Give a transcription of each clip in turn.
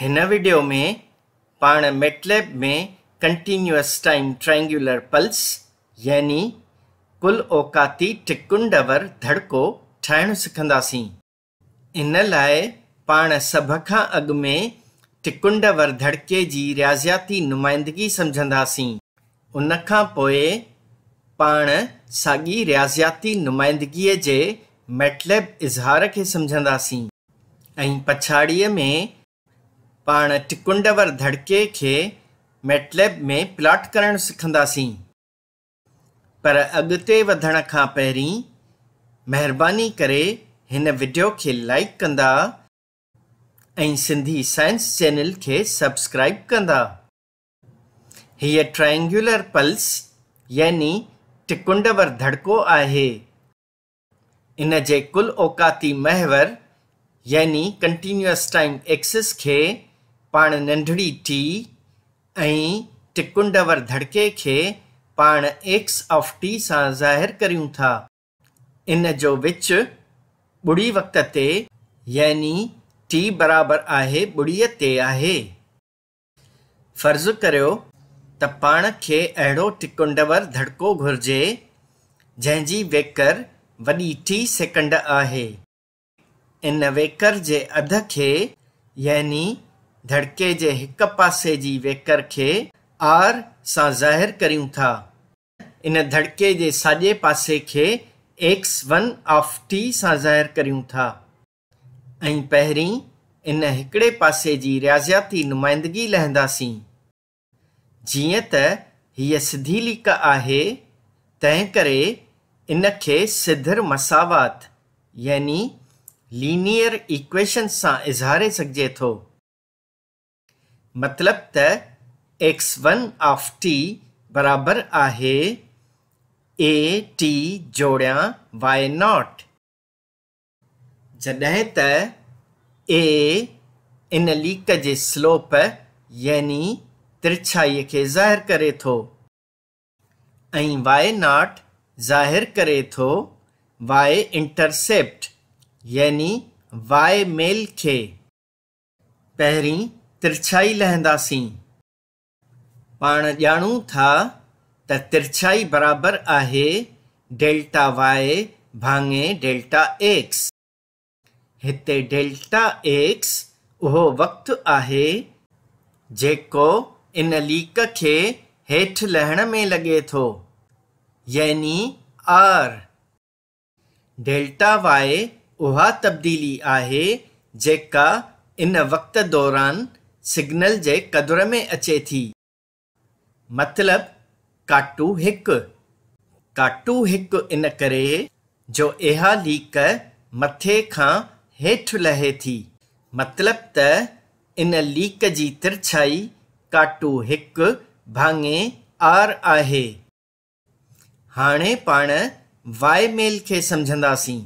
हिन वीडियो में पाण मेटलेब में कंटिन्यूअस टाइम ट्रेंगुलर पल्स यानी कुल ओकाती टिकुंडवर धड़को ठाहिणु सिखंदासीं इन लाइ पाण सभ खां अॻु में टिकुंडवर धड़के जी रियाज़ियाती नुमाइंदगी सम्झंदासीं उन खां पोइ पाण साॻी रियाज़ियाती नुमाइंदगीअ जे मैटलेब इज़हार खे सम्झंदासीं ऐं पछाड़ीअ में पाण टिकुंडवर धड़के खे मेटलैब में प्लॉट करणु सिखंदासीं पर अॻिते वधण खां पहिरीं महिरबानी करे हिन वीडियो खे लाइक कंदा ऐं सिंधी साइंस चैनल खे सब्सक्राइब कंदा हीअ ट्राइंगुलर पल्स यानी टिकुंडवर धड़को आहे इन जे कुल औकाती महवर यानी कंटीन्यूअस टाइम एक्सिस खे पाण नंढड़ी टी ऐं टिकुंडवर धड़के खे पाण एक्स ऑफ टी सां ज़ाहिर करियूं था इन जो विच ॿुड़ी वक़्त ते यानी टी बराबरि आहे ॿुड़ीअ ते आहे फर्ज़ु करियो त पाण खे अहिड़ो टिकुंडवर धड़को घुर्जे जंहिंजी वेकर वॾी टी सेकंड आहे इन वेकर जे अध खे यानी دھڑکے ایک پاسے ویکر کے آرسا زہر کروں تھا ان دھڑکے ساجے پسے کے ایکس ون آف ٹیہر کروں پہ انکڑے پاسے ریاضیاتی نمائندگی لہندیں جیوں ت ہاں سدھی لیک ہے تر ان سدر مساوات یعنی لینئر ایكویشنس سے اظہارے سکجے تھے مطلب ت ایس ون آف ٹرابر آ ٹی جوڑا وائ ناٹ جدیں ت ایک سلوپ یعنی ترچھائی کے ظاہر کرے تو وائناٹ ظاہر کرے تو وائٹرسپٹ یعنی وائ میل کے پہ तिरछाई लहंदासीं पाण ॼाणूं था त तिरछाई बराबरि आहे डेल्टा वाए भाङे डेल्टा एक्स हिते डेल्टा एक्स उहो वक़्तु आहे जेको इन लीक खे हेठि लहण में लॻे थो यानी आर डेल्टा वाए उहा तब्दीली आहे जेका इन वक़्त दौरान سگنل کے قدر میں اچے تھی مطلب کاٹو ایک کاٹو ایک ان کرے جو اہ لیک مٹ لہے تھی مطلب ت ان لیک کی ترچھائی کاٹو بھاگے آر ہے ہانے پان وائ میل کے سمجھیں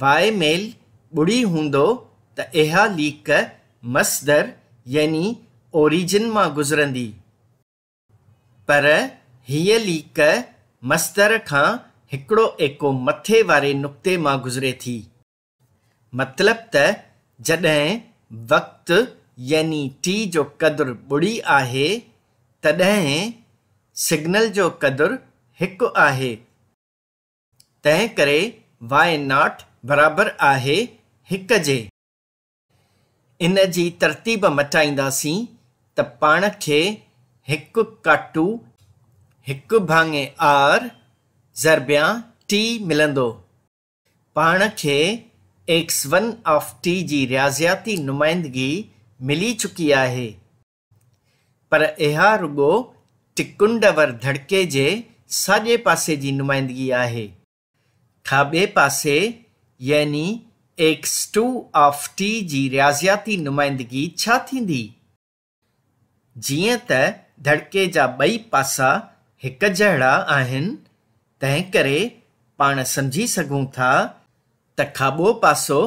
وائ میل بڑی ہوں تیک مسدر یعنی ارجن میں گزرندی پر ہیں مستر کاڑو ایک متے والے نقطے ماں گزرے تی مطلب تڈیں وقت یع یعنی ٹی جو قدر بڑی ہے تیں سگنل قدر ایک ہے تیریں وائ ناٹ برابر آیے इन जी तरतीब मटाईंदासीं त पाण खे हिकु काटू हिकु भाङे आर ज़रबिया टी मिलंदो पाण खे एक्स वन ऑफ टी जी रियाज़ियाती नुमाइंदगी मिली चुकी आहे पर इहा रुॻो टिकुंडवर धड़के जे साॼे पासे जी नुमाइंदगी आहे खाॿे पासे यानी एक्स टू ऑफ टी जी रियाज़ियाती नुमाइंदगी छा थींदी जीअं त धड़के जा ॿई पासा हिकु जहिड़ा आहिनि तंहिं करे पाण सम्झी सघूं था त खाॿो पासो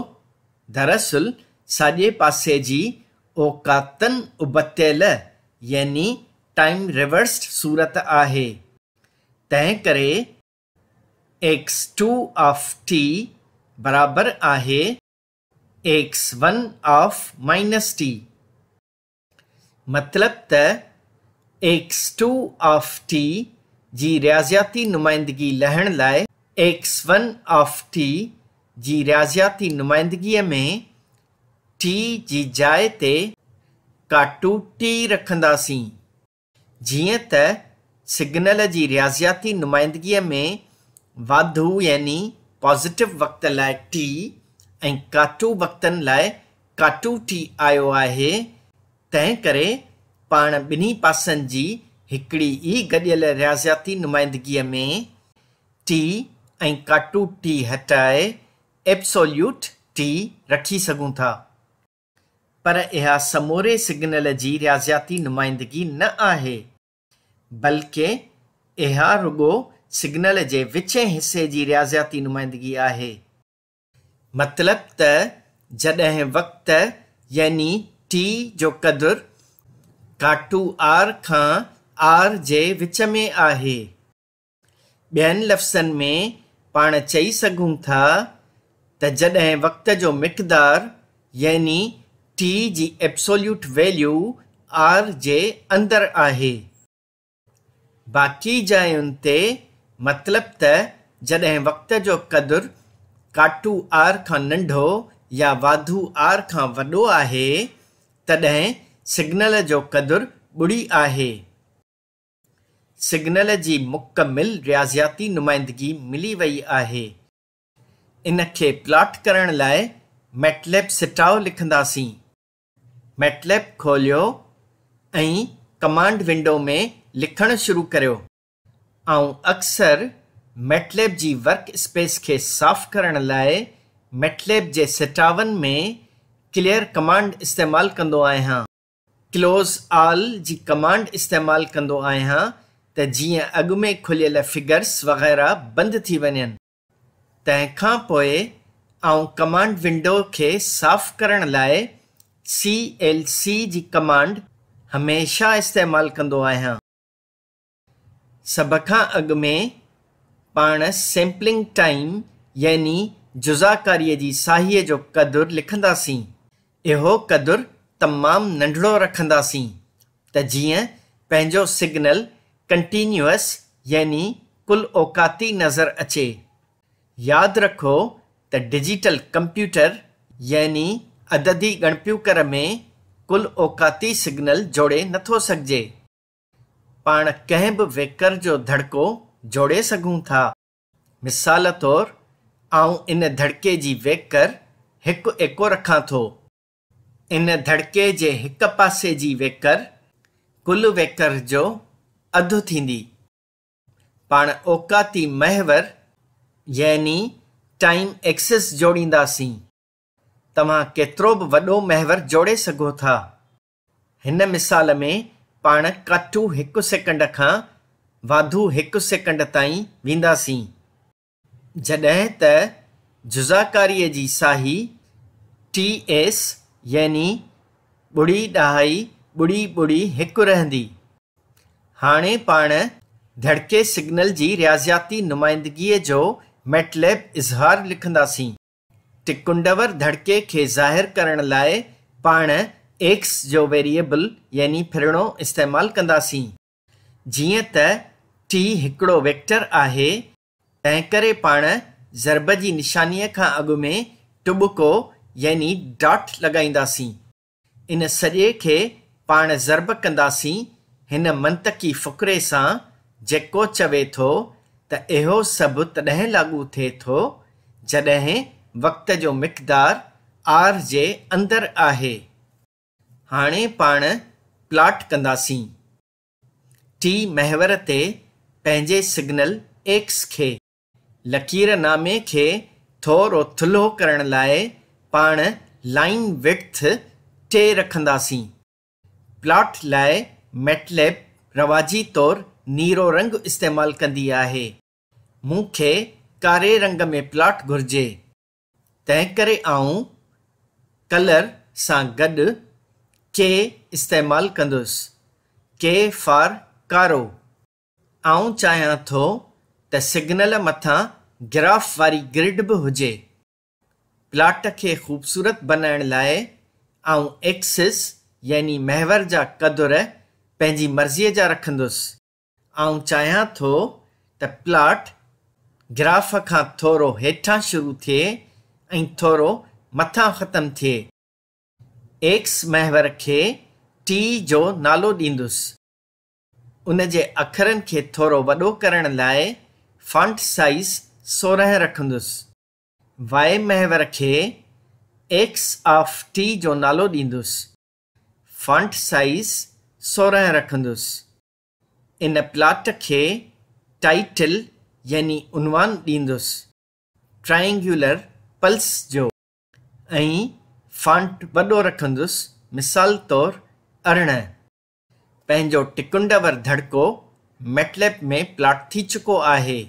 दरसल साॼे पासे जी ओकातन उबतियल यानी टाइम रिवर्सड सूरत आहे तंहिं करे एक्स टू ऑफ टी برابر ہے S one of minus T مطلب تس ٹو آف ٹیاتی نمائندگی لہن لائے ایس ون آف ٹی ریاضیاتی نمائندگی میں ٹی جائٹو ٹھندیں جیے ت سگنل کی ریاضیاتی نمائندگی میں وادو یعنی पॉज़िटिव वक़्त लाइ टी ऐं काटू वक़्तनि लाइ काटू टी आयो आहे तंहिं करे पाण ॿिन्ही पासनि जी हिकिड़ी ई गॾियल रियाज़ियाती नुमाइंदगीअ में टी ऐं काटू टी हटाए एप्सोल्यूट टी रखी सघूं था पर इहा समूरे सिग्नल जी रियाज़ाती नुमाइंदगी न आहे बल्कि इहा रुॻो सिग्नल जे विचें हिसे जी रियाज़ती नुमाइंदगी आहे मतिलब त जॾहिं वक़्तु यानी टी जो क़दुर काटू आर खां आर जे विच में आहे ॿियनि लफ़्ज़नि में पाण चई सघूं था त जॾहिं वक़्त जो मिक़दार यानी टी जी एप्सोल्यूट वैल्यू आर जे अंदरि आहे बाक़ी जायुनि ते मतिलब त जॾहिं वक़्त जो क़दुरु काटू आर खां नंढो या वाधू आर खां वॾो आहे तॾहिं सिग्नल जो कदुरु ॿुड़ी आहे सिग्नल जी मुकमिल रियाज़ियाती नुमाइंदगी मिली वई आहे इन खे प्लॉट करण लाइ मेटलेप सिटाओ लिखंदासीं मेटलेप खोलियो ऐं कमांड विंडो में लिखणु शुरू करियो اور اکثر میٹلےبرک جی اسپیس کے ساف کر میٹلےب سٹاون میں کلیئر کمانڈ استعمال کن ہاں۔ کلوز آل کی جی کمانڈ استعمال کد آیاں ہاں اگمیں کھل فرس وغیرہ بند تھی وجہ تا کمانڈ ونڈو کے ساف کر C L C G command ہمیشہ استعمال کدی सभ खां अॻु में पाण सैम्पलिंग टाइम यानी जुज़ाकारीअ जी साहीअ जो कदुरु लिखंदासीं इहो क़दुरु तमामु नंढिड़ो रखंदासीं त जीअं पंहिंजो सिग्नल कंटिन्यूअस यानी कुल औकाती नज़र अचे यादि रखो त डिजिटल कंप्यूटर यानी अददी गणप्यूकर में कुल औकाती सिग्नल जोड़े नथो सघिजे पाण कंहिं बि वेकर जो धड़को जोड़े सघूं था मिसाल तौरु आऊं इन धड़के जी वेकर हिकु एको रखां थो इन धड़के जे हिकु पासे जी वेकर कुल वेकर जो अधु थींदी पाण ओकाती महवर यानी टाइम एक्सिस जोड़ींदासीं तव्हां केतिरो बि वॾो महवर जोड़े सघो था हिन मिसाल में पाण काटु हिकु सेकंड खां वाधू हिकु सेकंड ताईं वेंदासीं जॾहिं त जुज़ाकारीअ जी साही टी एस यानी ॿुड़ी ॾहाई ॿुड़ी ॿुड़ी हिकु रहंदी हाणे पाण धड़के सिग्नल जी रियाज़ियाती नुमाइंदगीअ जो मेटलैब इज़हार लिखंदासीं टिकुंडवर धड़के खे ज़ाहिरु करण लाइ पाण एक्स जो वेरिएबल यानी फिरणो इस्तेमालु कंदासीं जीअं त टी हिकिड़ो वेक्टर आहे तंहिं करे पाण ज़र्ब जी निशानीअ खां अॻु में टुबको यानी डॉट लॻाईंदासीं इन सॼे खे पाण ज़रब कंदासीं हिन मंतक़ी फ़ुकरे सां जेको चवे थो त इहो सभु तॾहिं लागू थिए थो जॾहिं वक़्त जो मक़दारु आर जे अंदरि आहे हाणे पाण प्लॉट कंदासीं टी महवर ते पंहिंजे सिग्नल एक्स खे लकीरनामे खे थोरो थुल्हो करण लाइ पाण लाइन विर्थ टे रखंदासीं प्लॉट लाइ मेटलेप रवाजी तौरु नीरो रंग इस्तेमालु कंदी आहे मूंखे कारे रंग में प्लॉट घुर्जे तंहिं करे आऊं कलर सां गॾु के इस्तेमालु कंदुसि के फार कारो ऐं चाहियां थो त सिग्नल मथां ग्राफ वारी ग्रिड बि हुजे प्लाट खे ख़ूबसूरत बनाइण लाइ ऐं एक्सिस यानी महवर जा कदुर पंहिंजी मर्ज़ीअ जा रखंदुसि ऐं चाहियां थो त प्लाट ग्राफ खां थोरो हेठां शुरू थिए ऐं थोरो मथां ख़तमु थिए एक्स महवर खे टी जो नालो ॾींदुसि उन जे अख़रनि खे थोरो वॾो करण लाइ फंट साइज़ सोरहं रखंदुसि वाए महवर खे एक्स ऑफ टी जो नालो ॾींदुसि फ़ंट साइज़ सोरहं रखंदुसि इन प्लाट खे टाइटल यानी उनवान ॾींदुसि ट्राइंगुलर पल्स जो ऐं فانٹ وڈو رکھ مثال تور ارڑو ٹکنڈ و دھڑک میٹلپ میں پلاٹ تھی چکا ہے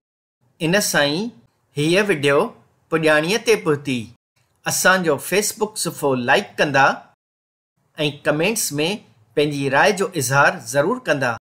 ان سائ ہاں ویڈیو پانی پہنتی اصانو فیسبک صفہ لائک کرا کمینٹس میں پینی رائے جو اظہار ضرور کردا